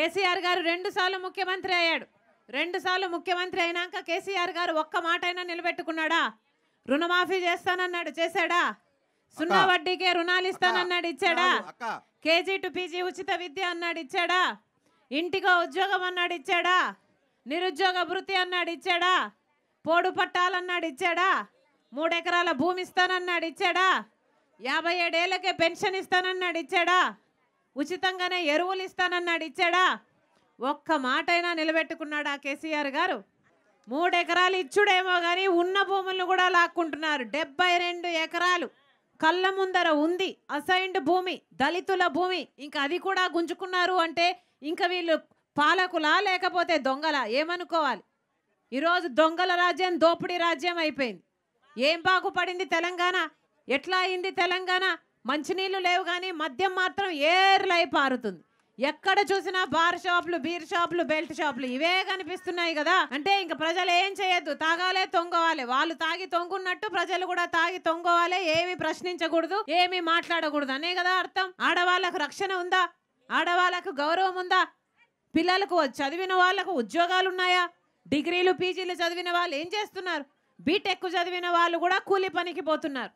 కేసీఆర్ గారు రెండుసార్లు ముఖ్యమంత్రి అయ్యాడు రెండుసార్లు ముఖ్యమంత్రి అయినాక కేసీఆర్ గారు ఒక్క మాట అయినా నిలబెట్టుకున్నాడా రుణమాఫీ చేస్తానన్నాడు చేశాడా సున్నా వడ్డీకే రుణాలు ఇస్తానన్నాడు ఇచ్చాడా కేజీ టు పీజీ ఉచిత విద్య అన్నాడు ఇచ్చాడా ఇంటిగా ఉద్యోగం అన్నాడు ఇచ్చాడా నిరుద్యోగ వృత్తి అన్నాడు ఇచ్చాడా పోడు పట్టాలన్నాడు ఇచ్చాడా మూడెకరాల భూమి ఇస్తానన్నాడు ఇచ్చాడా యాభై ఏడేళ్ళకే పెన్షన్ ఇస్తానన్నాడు ఇచ్చాడా ఉచితంగానే ఎరువులు ఇస్తానన్నాడు ఇచ్చాడా ఒక్క మాటైనా నిలబెట్టుకున్నాడు ఆ కేసీఆర్ గారు మూడు ఎకరాలు ఇచ్చుడేమో కానీ ఉన్న భూములను కూడా లాక్కుంటున్నారు డెబ్బై రెండు ఎకరాలు కళ్ళ ముందర ఉంది అసైన్డ్ భూమి దళితుల భూమి ఇంకా అది కూడా గుంజుకున్నారు అంటే ఇంకా వీళ్ళు పాలకులా లేకపోతే దొంగల ఏమనుకోవాలి ఈరోజు దొంగల రాజ్యం దోపిడీ రాజ్యం అయిపోయింది ఏం బాగుపడింది తెలంగాణ ఎట్లా అయింది తెలంగాణ మంచినీళ్ళు లేవు కానీ మద్యం మాత్రం ఏర్లై పారుతుంది ఎక్కడ చూసినా బార్ షాపులు బీర్ షాపులు బెల్ట్ షాపులు ఇవే కనిపిస్తున్నాయి కదా అంటే ఇంకా ప్రజలు ఏం చేయొద్దు తాగాలే తొంగవాలి వాళ్ళు తాగి తొంగున్నట్టు ప్రజలు కూడా తాగి తొంగవాలి ఏమి ప్రశ్నించకూడదు ఏమి మాట్లాడకూడదు అనే కదా అర్థం ఆడవాళ్ళకు రక్షణ ఉందా ఆడవాళ్ళకు గౌరవం ఉందా పిల్లలకు చదివిన వాళ్ళకు ఉద్యోగాలు ఉన్నాయా డిగ్రీలు పీజీలు చదివిన వాళ్ళు ఏం చేస్తున్నారు బీటెక్ చదివిన వాళ్ళు కూడా కూలి పనికి పోతున్నారు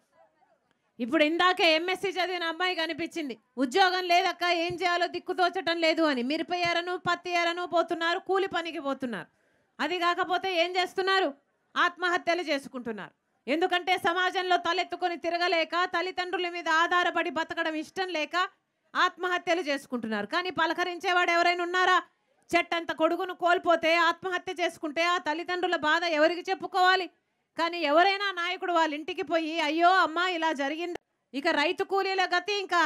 ఇప్పుడు ఇందాకే ఎంఎస్సీ చదివిన అమ్మాయి కనిపించింది ఉద్యోగం లేదక్క ఏం చేయాలో దిక్కుతోచటం లేదు అని మిరప పత్తి ఏరను పోతున్నారు కూలి పనికి పోతున్నారు అది కాకపోతే ఏం చేస్తున్నారు ఆత్మహత్యలు చేసుకుంటున్నారు ఎందుకంటే సమాజంలో తలెత్తుకొని తిరగలేక తల్లిదండ్రుల మీద ఆధారపడి బతకడం ఇష్టం లేక ఆత్మహత్యలు చేసుకుంటున్నారు కానీ పలకరించేవాడు ఎవరైనా ఉన్నారా చెట్టంత కొడుకును కోల్పోతే ఆత్మహత్య చేసుకుంటే ఆ తల్లిదండ్రుల బాధ ఎవరికి చెప్పుకోవాలి కానీ ఎవరైనా నాయకుడు వాళ్ళ ఇంటికి పోయి అయ్యో అమ్మ ఇలా జరిగింది ఇక రైతు కూలీల గతి ఇంకా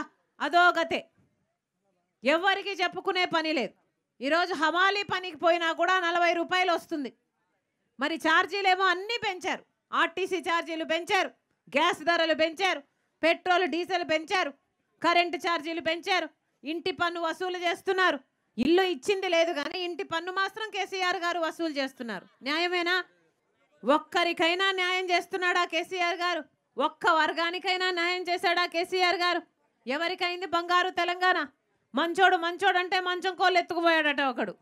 అదో గతే ఎవరికి చెప్పుకునే పని లేదు ఈరోజు హమాలీ పనికి పోయినా కూడా నలభై రూపాయలు వస్తుంది మరి ఛార్జీలేమో అన్నీ పెంచారు ఆర్టీసీ ఛార్జీలు పెంచారు గ్యాస్ ధరలు పెంచారు పెట్రోల్ డీజిల్ పెంచారు కరెంటు ఛార్జీలు పెంచారు ఇంటి పన్ను వసూలు చేస్తున్నారు ఇల్లు ఇచ్చింది లేదు కానీ ఇంటి పన్ను మాత్రం కేసీఆర్ గారు వసూలు చేస్తున్నారు న్యాయమేనా ఒక్కరికైనా న్యాయం చేస్తున్నాడా కేసీఆర్ గారు ఒక్క వర్గానికైనా న్యాయం చేశాడా కేసీఆర్ గారు ఎవరికైంది బంగారు తెలంగాణ మంచోడు మంచోడు అంటే మంచం కోళ్ళు ఎత్తుకుపోయాడట ఒకడు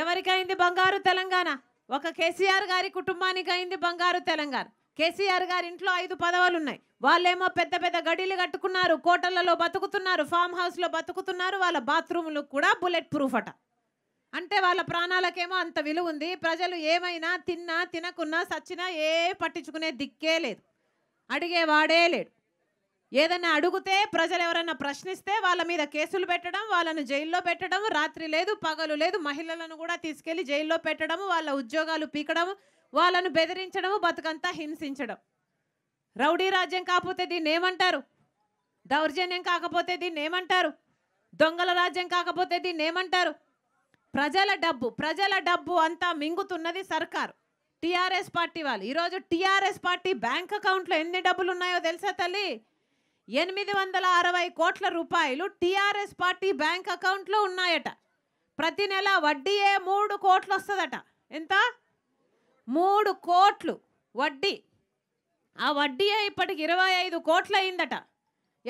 ఎవరికైంది బంగారు తెలంగాణ ఒక కేసీఆర్ గారి కుటుంబానికి అయింది బంగారు తెలంగాణ కేసీఆర్ గారి ఇంట్లో ఐదు పదవులు ఉన్నాయి వాళ్ళేమో పెద్ద పెద్ద గడిలు కట్టుకున్నారు కోటలలో బతుకుతున్నారు ఫామ్ హౌస్లో బతుకుతున్నారు వాళ్ళ బాత్రూములు కూడా బుల్లెట్ ప్రూఫ్ అట అంటే వాళ్ళ ప్రాణాలకేమో అంత విలువ ఉంది ప్రజలు ఏమైనా తిన్నా తినకున్నా సచ్చినా ఏ పట్టించుకునే దిక్కే లేదు అడిగేవాడే లేడు ఏదైనా అడిగితే ప్రజలు ఎవరైనా ప్రశ్నిస్తే వాళ్ళ మీద కేసులు పెట్టడం వాళ్ళను జైల్లో పెట్టడం రాత్రి లేదు పగలు లేదు మహిళలను కూడా తీసుకెళ్లి జైల్లో పెట్టడం వాళ్ళ ఉద్యోగాలు పీకడం వాళ్ళను బెదిరించడం బతుకంతా హింసించడం రౌడీ రాజ్యం కాకపోతే దీన్ని ఏమంటారు దౌర్జన్యం కాకపోతే దీన్ని ఏమంటారు దొంగల రాజ్యం కాకపోతే దీన్ని ఏమంటారు ప్రజల డబ్బు ప్రజల డబ్బు అంతా మింగుతున్నది సర్కారు టీఆర్ఎస్ పార్టీ వాళ్ళు ఈరోజు టీఆర్ఎస్ పార్టీ బ్యాంక్ అకౌంట్లో ఎన్ని డబ్బులు ఉన్నాయో తెలుసా తల్లి ఎనిమిది వందల అరవై కోట్ల రూపాయలు టీఆర్ఎస్ పార్టీ బ్యాంక్ అకౌంట్లో ఉన్నాయట ప్రతి నెల వడ్డీయే మూడు కోట్లు వస్తుందట ఎంత మూడు కోట్లు వడ్డీ ఆ వడ్డీయే ఇప్పటికి ఇరవై ఐదు కోట్లు అయిందట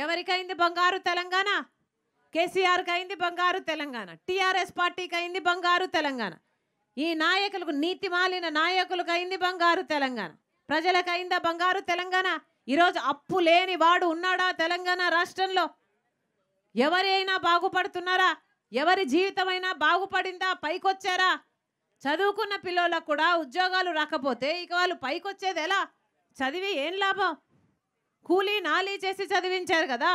ఎవరికైంది బంగారు తెలంగాణ కేసీఆర్కి అయింది బంగారు తెలంగాణ టీఆర్ఎస్ పార్టీకి అయింది బంగారు తెలంగాణ ఈ నాయకులకు నీతి మాలిన నాయకులకు అయింది బంగారు తెలంగాణ ప్రజలకు అయిందా బంగారు తెలంగాణ ఈరోజు అప్పు లేని వాడు ఉన్నాడా తెలంగాణ రాష్ట్రంలో ఎవరైనా బాగుపడుతున్నారా ఎవరి జీవితమైనా బాగుపడిందా పైకొచ్చారా చదువుకున్న పిల్లలకు కూడా ఉద్యోగాలు రాకపోతే ఇక వాళ్ళు పైకొచ్చేది ఎలా చదివి ఏం లాభం కూలీ నాలీ చేసి చదివించారు కదా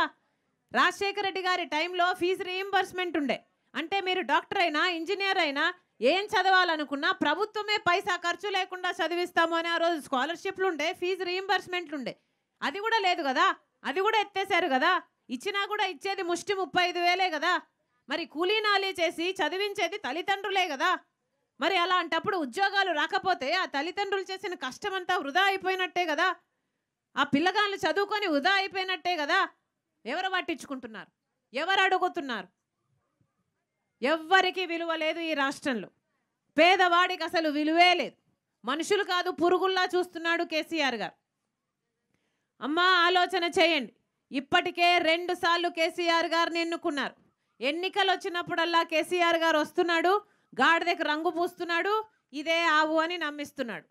రాజశేఖర రెడ్డి గారి టైంలో ఫీజు రీఎంబర్స్మెంట్ ఉండే అంటే మీరు డాక్టర్ అయినా ఇంజనీర్ అయినా ఏం చదవాలనుకున్నా ప్రభుత్వమే పైసా ఖర్చు లేకుండా చదివిస్తాము అని ఆ రోజు స్కాలర్షిప్లు ఉండే ఫీజు రీఎంబర్స్మెంట్లు ఉండే అది కూడా లేదు కదా అది కూడా ఎత్తేసారు కదా ఇచ్చినా కూడా ఇచ్చేది ముష్టి ముప్పై ఐదు వేలే కదా మరి కూలీ చేసి చదివించేది తల్లిదండ్రులే కదా మరి అలాంటప్పుడు ఉద్యోగాలు రాకపోతే ఆ తల్లిదండ్రులు చేసిన కష్టమంతా వృధా అయిపోయినట్టే కదా ఆ పిల్లగాళ్ళు చదువుకొని వృధా అయిపోయినట్టే కదా ఎవరు పట్టించుకుంటున్నారు ఎవరు అడుగుతున్నారు ఎవ్వరికీ విలువ లేదు ఈ రాష్ట్రంలో పేదవాడికి అసలు విలువే లేదు మనుషులు కాదు పురుగుల్లా చూస్తున్నాడు కేసీఆర్ గారు అమ్మా ఆలోచన చేయండి ఇప్పటికే రెండు సార్లు కేసీఆర్ గారిని ఎన్నుకున్నారు ఎన్నికలు వచ్చినప్పుడల్లా కేసీఆర్ గారు వస్తున్నాడు గాడిదకి రంగు పూస్తున్నాడు ఇదే ఆవు అని నమ్మిస్తున్నాడు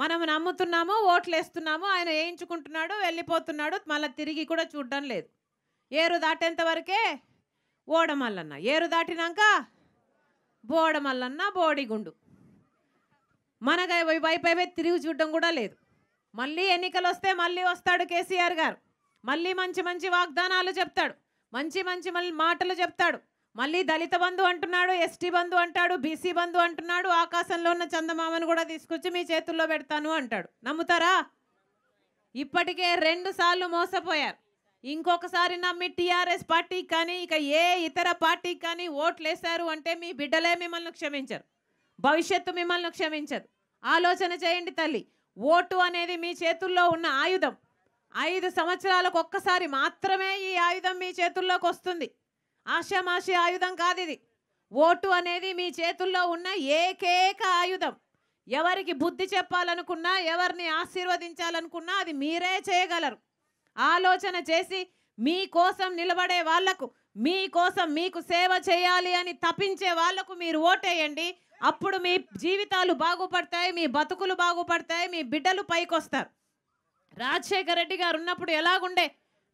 మనం నమ్ముతున్నాము ఓట్లు వేస్తున్నాము ఆయన వేయించుకుంటున్నాడు వెళ్ళిపోతున్నాడు మళ్ళీ తిరిగి కూడా చూడడం లేదు ఏరు దాటేంత వరకే ఓడమల్లన్న ఏరు దాటినాక బోడమల్లన్న బోడిగుండు మన వైపై తిరిగి చూడడం కూడా లేదు మళ్ళీ ఎన్నికలు వస్తే మళ్ళీ వస్తాడు కేసీఆర్ గారు మళ్ళీ మంచి మంచి వాగ్దానాలు చెప్తాడు మంచి మంచి మళ్ళీ మాటలు చెప్తాడు మళ్ళీ దళిత బంధు అంటున్నాడు ఎస్టీ బంధు అంటాడు బీసీ బంధు అంటున్నాడు ఆకాశంలో ఉన్న చందమామను కూడా తీసుకొచ్చి మీ చేతుల్లో పెడతాను అంటాడు నమ్ముతారా ఇప్పటికే రెండు సార్లు మోసపోయారు ఇంకొకసారి నమ్మి టీఆర్ఎస్ పార్టీకి కానీ ఇక ఏ ఇతర పార్టీకి కానీ ఓట్లు వేశారు అంటే మీ బిడ్డలే మిమ్మల్ని క్షమించరు భవిష్యత్తు మిమ్మల్ని క్షమించదు ఆలోచన చేయండి తల్లి ఓటు అనేది మీ చేతుల్లో ఉన్న ఆయుధం ఐదు సంవత్సరాలకు ఒక్కసారి మాత్రమే ఈ ఆయుధం మీ చేతుల్లోకి వస్తుంది ఆషామాషి ఆయుధం కాదు ఇది ఓటు అనేది మీ చేతుల్లో ఉన్న ఏకైక ఆయుధం ఎవరికి బుద్ధి చెప్పాలనుకున్నా ఎవరిని ఆశీర్వదించాలనుకున్నా అది మీరే చేయగలరు ఆలోచన చేసి మీ కోసం నిలబడే వాళ్లకు మీ కోసం మీకు సేవ చేయాలి అని తప్పించే వాళ్లకు మీరు ఓటేయండి అప్పుడు మీ జీవితాలు బాగుపడతాయి మీ బతుకులు బాగుపడతాయి మీ బిడ్డలు పైకొస్తారు రాజశేఖర రెడ్డి గారు ఉన్నప్పుడు ఎలాగుండే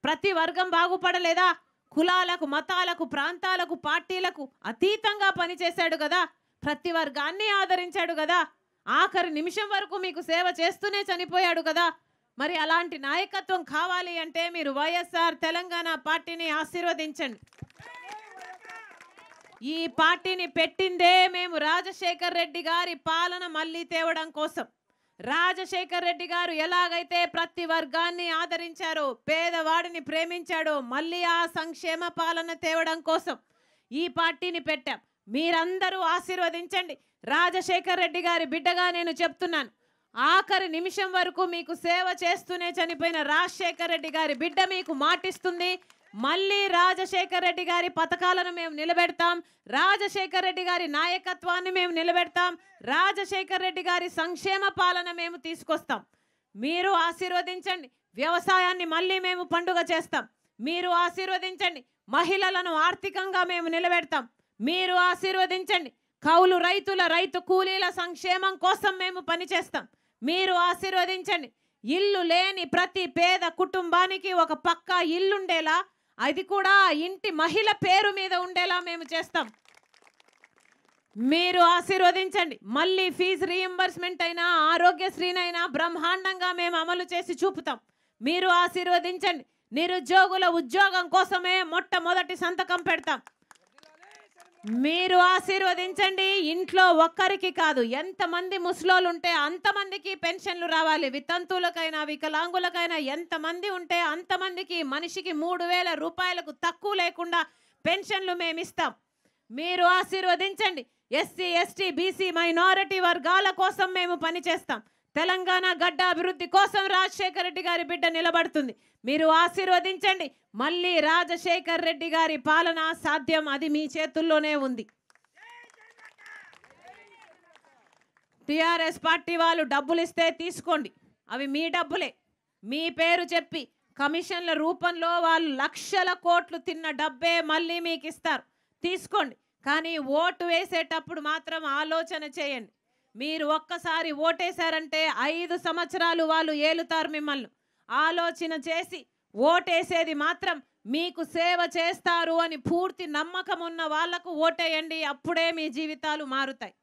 ప్రతి వర్గం బాగుపడలేదా కులాలకు మతాలకు ప్రాంతాలకు పార్టీలకు అతీతంగా పనిచేశాడు కదా ప్రతి వర్గాన్ని ఆదరించాడు కదా ఆఖరి నిమిషం వరకు మీకు సేవ చేస్తూనే చనిపోయాడు కదా మరి అలాంటి నాయకత్వం కావాలి అంటే మీరు వైఎస్ఆర్ తెలంగాణ పార్టీని ఆశీర్వదించండి ఈ పార్టీని పెట్టిందే మేము రాజశేఖర్ రెడ్డి గారి పాలన మళ్ళీ తేవడం కోసం రాజశేఖర్ రెడ్డి గారు ఎలాగైతే ప్రతి వర్గాన్ని ఆదరించారో పేదవాడిని ప్రేమించాడో మళ్ళీ ఆ సంక్షేమ పాలన తేవడం కోసం ఈ పార్టీని పెట్టాం మీరందరూ ఆశీర్వదించండి రాజశేఖర్ రెడ్డి గారి బిడ్డగా నేను చెప్తున్నాను ఆఖరి నిమిషం వరకు మీకు సేవ చేస్తూనే చనిపోయిన రాజశేఖర్ రెడ్డి గారి బిడ్డ మీకు మాటిస్తుంది మళ్ళీ రాజశేఖర్ రెడ్డి గారి పథకాలను మేము నిలబెడతాం రాజశేఖర్ రెడ్డి గారి నాయకత్వాన్ని మేము నిలబెడతాం రాజశేఖర్ రెడ్డి గారి సంక్షేమ పాలన మేము తీసుకొస్తాం మీరు ఆశీర్వదించండి వ్యవసాయాన్ని మళ్ళీ మేము పండుగ చేస్తాం మీరు ఆశీర్వదించండి మహిళలను ఆర్థికంగా మేము నిలబెడతాం మీరు ఆశీర్వదించండి కౌలు రైతుల రైతు కూలీల సంక్షేమం కోసం మేము పనిచేస్తాం మీరు ఆశీర్వదించండి ఇల్లు లేని ప్రతి పేద కుటుంబానికి ఒక పక్కా ఇల్లుండేలా అది కూడా ఇంటి మహిళ పేరు మీద ఉండేలా మేము చేస్తాం మీరు ఆశీర్వదించండి మళ్ళీ ఫీజు రీఎంబర్స్మెంట్ అయినా ఆరోగ్యశ్రీనైనా బ్రహ్మాండంగా మేము అమలు చేసి చూపుతాం మీరు ఆశీర్వదించండి నిరుద్యోగుల ఉద్యోగం కోసమే మొట్టమొదటి సంతకం పెడతాం మీరు ఆశీర్వదించండి ఇంట్లో ఒక్కరికి కాదు ఎంతమంది ముసలోళ్ళు ఉంటే అంతమందికి పెన్షన్లు రావాలి వితంతువులకైనా వికలాంగులకైనా ఎంతమంది ఉంటే అంతమందికి మనిషికి మూడు వేల రూపాయలకు తక్కువ లేకుండా పెన్షన్లు మేమిస్తాం మీరు ఆశీర్వదించండి ఎస్సీ ఎస్టీ బీసీ మైనారిటీ వర్గాల కోసం మేము పనిచేస్తాం తెలంగాణ గడ్డ అభివృద్ధి కోసం రాజశేఖర రెడ్డి గారి బిడ్డ నిలబడుతుంది మీరు ఆశీర్వదించండి మళ్ళీ రాజశేఖర్ రెడ్డి గారి పాలన సాధ్యం అది మీ చేతుల్లోనే ఉంది టిఆర్ఎస్ పార్టీ వాళ్ళు డబ్బులు ఇస్తే తీసుకోండి అవి మీ డబ్బులే మీ పేరు చెప్పి కమిషన్ల రూపంలో వాళ్ళు లక్షల కోట్లు తిన్న డబ్బే మళ్ళీ మీకు ఇస్తారు తీసుకోండి కానీ ఓటు వేసేటప్పుడు మాత్రం ఆలోచన చేయండి మీరు ఒక్కసారి ఓటేశారంటే ఐదు సంవత్సరాలు వాళ్ళు ఏలుతారు మిమ్మల్ని ఆలోచన చేసి ఓటేసేది మాత్రం మీకు సేవ చేస్తారు అని పూర్తి నమ్మకం ఉన్న వాళ్లకు ఓటేయండి అప్పుడే మీ జీవితాలు మారుతాయి